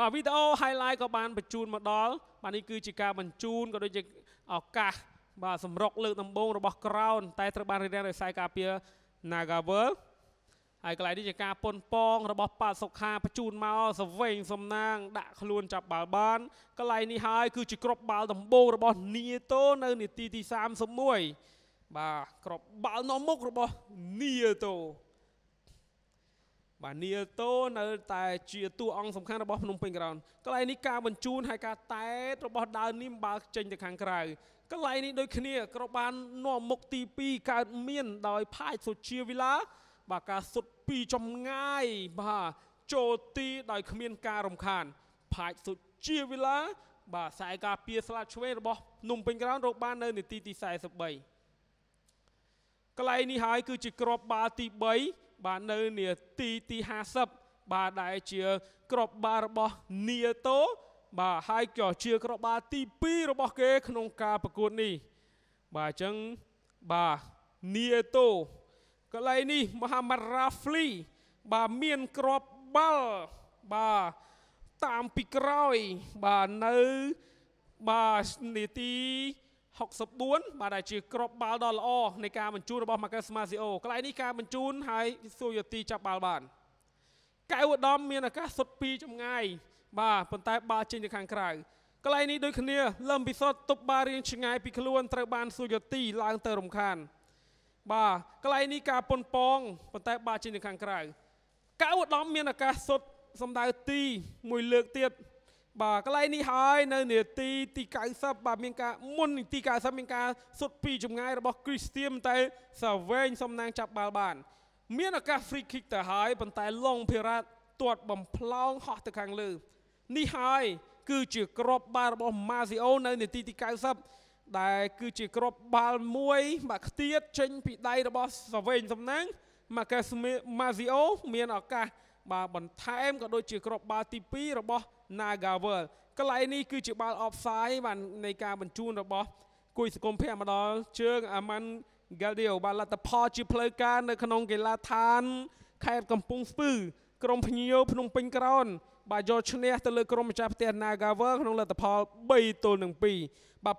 បាទវីដេអូ highlight ក៏បានបញ្ជូនមកដល់បាទនេះគឺជាការបញ្ជូនក៏ដូចជាឱកាស បាទសម្រុកលើកដំបូងរបស់ក្រោនតែត្រូវបានរៀបរៀងដោយខ្សែការពារ Nagavel ហើយកន្លែងនេះជាការប៉ុនប៉ងរបស់ប៉ាសុខាបញ្ជូនមកសវែងសំណាង ដាក់ខ្លួនចាប់បាល់បានកន្លែងនេះហើយគឺជាក្របបាល់ដំបូងរបស់នីតូនៅនាទីទី31បាទក្របបាល់នោះមុខរបស់នីតូបាទនីលតូនៅតែជាតួអង្គសំខាន់របស់ភ្នំពេញក្រោនកន្លែងនេះការបញ្ជូនហើយការតែតរបស់ដើមនីមបាល់ចេញទៅខាងក្រៅកន្លែងនេះដូចគ្នាក៏បាននាំមុខទី2កើតមានដោយផាយសុជាវិឡាបាទការសុទ្ធពីចម្ងាយបាទចូលទីដោយគ្មានការរំខានផាយសុជាវិឡាបាទខ្សែការពារស្លាបឆ្វេងរបស់ភ្នំពេញក្រោនរកបាននៅនាទីទី43កន្លែងនេះហើយគឺជាក្របបាល់ទី3បាទនៅនាទីទី50បាទដែលជា ក្របបារបស់នីតូបាទហើយក៏ជាក្របបាទី2របស់គេក្នុង ការប្រកួតនេះបាទអញ្ចឹងបាទនីតូកន្លែងនេះ មហាម៉ាត់រ៉ាហ្វ្លី បាទមានក្របបាល់បាទតាមពីក្រោយ បាទនៅបាទនាទី64បាទដែលជាក្របបាល់ដ៏ល្អនៃការបញ្ជូនរបស់ Marcus Marcio កន្លែងនេះការបញ្ជូនហើយសូយទីចាប់បាល់បានកៅឧត្តមមានឱកាសសុត2ចម្ងាយបាទប៉ុន្តែបាល់ចេញទៅខាង ក្រៅកន្លែងនេះដូចគ្នាលឹមពិសោធន៍ទប់បាល់រៀងឆ្ងាយពីខ្លួនត្រូវបានសូយទីឡើងទៅរំខានបាទកន្លែងនេះការប៉ុនប៉ងប៉ុន្តែបាល់ចេញទៅខាងក្រៅកៅឧត្តមមានឱកាសសុតសម្ដៅទីមួយលើកទៀតបាទកន្លែងនេះហើយនៅនាទីទី90បាទមានការមុននាទី90មានការសុតពីចម្ងាយរបស់គ្រីស្ទៀមតែសាវែងសំណាងចាប់បាល់បាន មានឱកាស free kick ទៅហើយប៉ុន្តែឡុងភេរ៉ាទាត់បំផ្លោងហោះទៅខាងលើនេះហើយគឺជាក្របបាល់របស់ម៉ាស៊ីអូនៅនាទីទី90ដែល គឺជាក្របបាល់មួយមកខ្ទៀតចេញ ពីដៃរបស់សាវែងសំណាងម៉ាកាសម៉ាស៊ីអូមានឱកាសបាល់បន្ថែមក៏ដូចជាគ្រាប់បាល់ទី2របស់ Nagawal កន្លែងនេះគឺជាបាល់ offside បាននៃការបញ្ជូនរបស់ គួយសង្គមភៈមកដល់ជើង Aman Galdio បានលទ្ធផលជាផ្លូវការនៅក្នុងកីឡាដ្ឋានខេត្តកំពង់ស្ពឺក្រុមភ្នៀវភ្នំពេញក្រោនបាទយកឈ្នះទៅលើក្រុមម្ចាស់ផ្ទះ Nagawal ក្នុងលទ្ធផល3ទល់នឹង2បាទ